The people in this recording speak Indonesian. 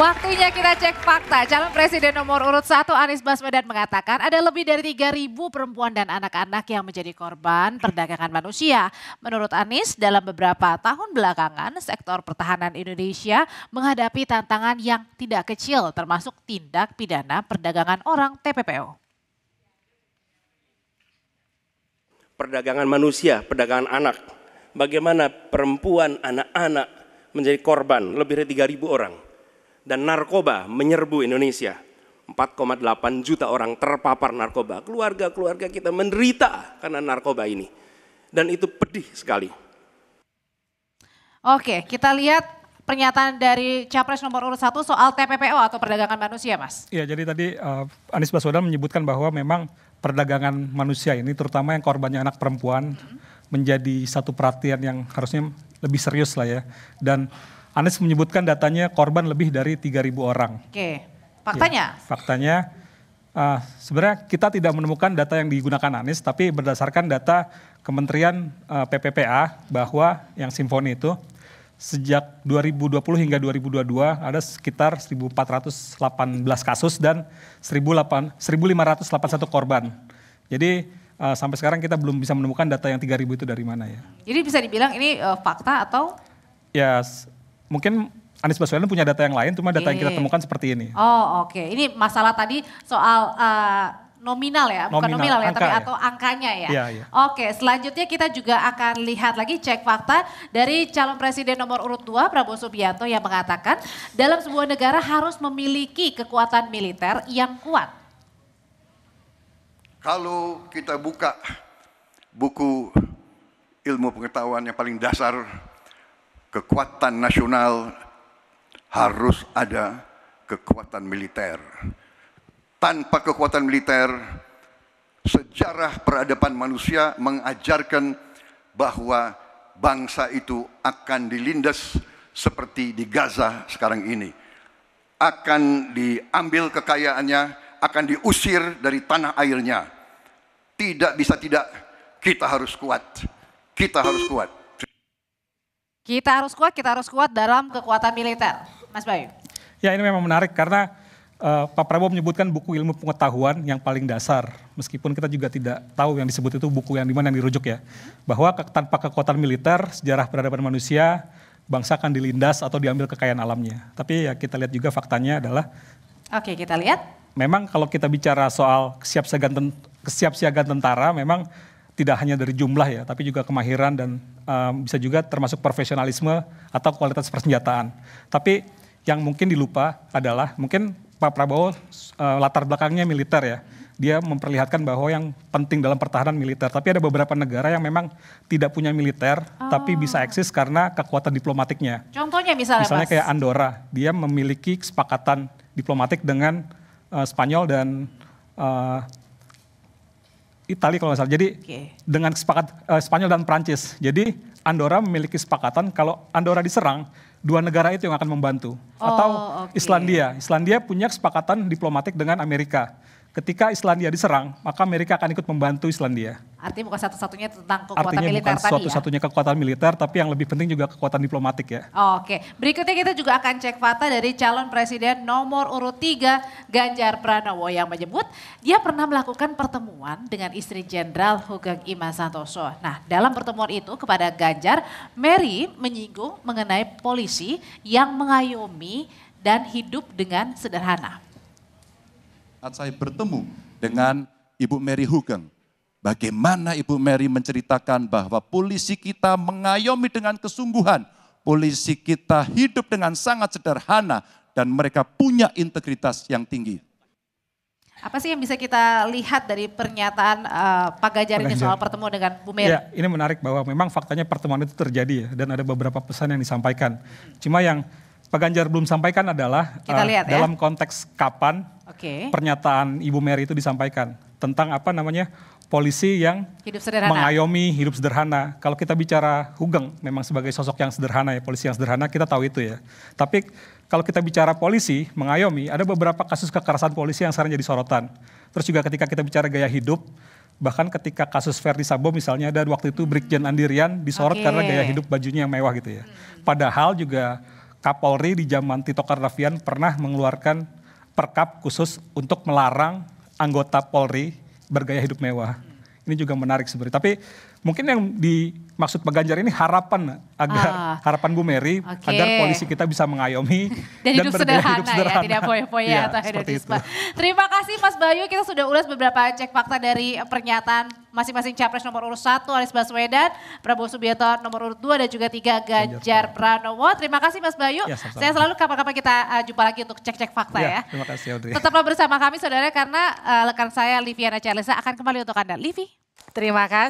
Waktunya kita cek fakta. Calon Presiden nomor urut 1 Anies Baswedan mengatakan ada lebih dari 3.000 perempuan dan anak-anak yang menjadi korban perdagangan manusia. Menurut Anies, dalam beberapa tahun belakangan sektor pertahanan Indonesia menghadapi tantangan yang tidak kecil termasuk tindak pidana perdagangan orang TPPO. Perdagangan manusia, perdagangan anak. Bagaimana perempuan, anak-anak menjadi korban lebih dari 3.000 orang dan narkoba menyerbu Indonesia. 4,8 juta orang terpapar narkoba. Keluarga-keluarga kita menderita karena narkoba ini. Dan itu pedih sekali. Oke, kita lihat pernyataan dari capres nomor urut satu soal TPPO atau perdagangan manusia, Mas. Iya, jadi tadi uh, Anies Baswedan menyebutkan bahwa memang perdagangan manusia ini, terutama yang korbannya anak perempuan, mm -hmm. menjadi satu perhatian yang harusnya lebih serius lah ya. Dan Anies menyebutkan datanya korban lebih dari 3.000 orang. Oke, faktanya? Ya, faktanya, uh, sebenarnya kita tidak menemukan data yang digunakan Anies, tapi berdasarkan data Kementerian uh, eh, PPPA bahwa yang simfoni itu sejak 2020 hingga 2022 ada sekitar 1.418 kasus dan 1.581 korban. Jadi uh, sampai sekarang kita belum bisa menemukan data yang 3.000 itu dari mana ya. Jadi bisa dibilang ini uh, fakta atau? Ya yes mungkin Anies Baswedan punya data yang lain, cuma data yang kita temukan seperti ini. Oh oke, okay. ini masalah tadi soal uh, nominal ya, nominal, bukan nominal, ya, tapi ya. atau angkanya ya. Iya, iya. Oke, selanjutnya kita juga akan lihat lagi cek fakta dari calon presiden nomor urut 2 Prabowo Subianto yang mengatakan dalam sebuah negara harus memiliki kekuatan militer yang kuat. Kalau kita buka buku ilmu pengetahuan yang paling dasar kekuatan nasional harus ada kekuatan militer. Tanpa kekuatan militer, sejarah peradaban manusia mengajarkan bahwa bangsa itu akan dilindas seperti di Gaza sekarang ini. Akan diambil kekayaannya, akan diusir dari tanah airnya. Tidak bisa tidak, kita harus kuat. Kita harus kuat. Kita harus kuat, kita harus kuat dalam kekuatan militer. Mas Bayu. Ya ini memang menarik karena uh, Pak Prabowo menyebutkan buku ilmu pengetahuan yang paling dasar, meskipun kita juga tidak tahu yang disebut itu buku yang dimana yang dirujuk ya, bahwa ke, tanpa kekuatan militer sejarah peradaban manusia bangsa akan dilindas atau diambil kekayaan alamnya. Tapi ya kita lihat juga faktanya adalah. Oke kita lihat. Memang kalau kita bicara soal kesiapsiagaan kesiapsiagaan tentara, memang tidak hanya dari jumlah ya, tapi juga kemahiran dan um, bisa juga termasuk profesionalisme atau kualitas persenjataan. Tapi yang mungkin dilupa adalah mungkin Pak Prabowo uh, latar belakangnya militer ya. Dia memperlihatkan bahwa yang penting dalam pertahanan militer. Tapi ada beberapa negara yang memang tidak punya militer, oh. tapi bisa oh. eksis karena kekuatan diplomatiknya. Contohnya misalnya, misalnya kayak Andorra, dia memiliki kesepakatan diplomatik dengan uh, Spanyol dan uh, Italia kalau nggak Jadi okay. dengan sepakat uh, eh, Spanyol dan Prancis. Jadi Andorra memiliki kesepakatan kalau Andorra diserang, dua negara itu yang akan membantu. Oh, Atau okay. Islandia. Islandia punya kesepakatan diplomatik dengan Amerika ketika Islandia diserang, maka Amerika akan ikut membantu Islandia. Artinya bukan satu-satunya tentang kekuatan Artinya militer bukan tadi ya? satu-satunya kekuatan militer, tapi yang lebih penting juga kekuatan diplomatik ya. Oh, Oke, okay. berikutnya kita juga akan cek fakta dari calon presiden nomor urut 3 Ganjar Pranowo yang menyebut dia pernah melakukan pertemuan dengan istri Jenderal Hugeng Ima Santoso. Nah, dalam pertemuan itu kepada Ganjar, Mary menyinggung mengenai polisi yang mengayomi dan hidup dengan sederhana saat saya bertemu dengan Ibu Mary Hugeng. Bagaimana Ibu Mary menceritakan bahwa polisi kita mengayomi dengan kesungguhan, polisi kita hidup dengan sangat sederhana, dan mereka punya integritas yang tinggi. Apa sih yang bisa kita lihat dari pernyataan uh, Pak Gajar, ini soal pertemuan dengan Bu Mary? Ya, ini menarik bahwa memang faktanya pertemuan itu terjadi ya, dan ada beberapa pesan yang disampaikan. Cuma yang Pak Ganjar belum sampaikan adalah Kita eh, lihat, dalam ya. dalam konteks kapan okay. pernyataan Ibu Mary itu disampaikan tentang apa namanya polisi yang hidup mengayomi hidup sederhana. Kalau kita bicara Hugeng memang sebagai sosok yang sederhana ya polisi yang sederhana kita tahu itu ya. Tapi kalau kita bicara polisi mengayomi ada beberapa kasus kekerasan polisi yang sekarang jadi sorotan. Terus juga ketika kita bicara gaya hidup bahkan ketika kasus Verdi Sabo misalnya dan waktu itu Brigjen Andirian disorot okay. karena gaya hidup bajunya yang mewah gitu ya. Hmm. Padahal juga Kapolri di zaman Tito Karnavian pernah mengeluarkan perkap khusus untuk melarang anggota Polri bergaya hidup mewah. Ini juga menarik sebenarnya. Tapi mungkin yang dimaksud Pak Ganjar ini harapan agar ah. harapan Bu Mary okay. agar polisi kita bisa mengayomi dan, hidup, sederhana, hidup ya, sederhana ya, tidak poya-poya ya, atau hidup itu. Terima kasih Mas Bayu, kita sudah ulas beberapa cek fakta dari pernyataan masing-masing capres nomor urut satu Anies Baswedan, Prabowo Subianto nomor urut dua dan juga tiga Ganjar Pranowo. Terima kasih Mas Bayu. Ya, sama -sama. Saya selalu kapan-kapan kita uh, jumpa lagi untuk cek-cek fakta ya, ya. Terima kasih Audrey. Tetaplah bersama kami saudara karena uh, rekan saya Liviana Charlesa akan kembali untuk Anda. Livi. Terima kasih.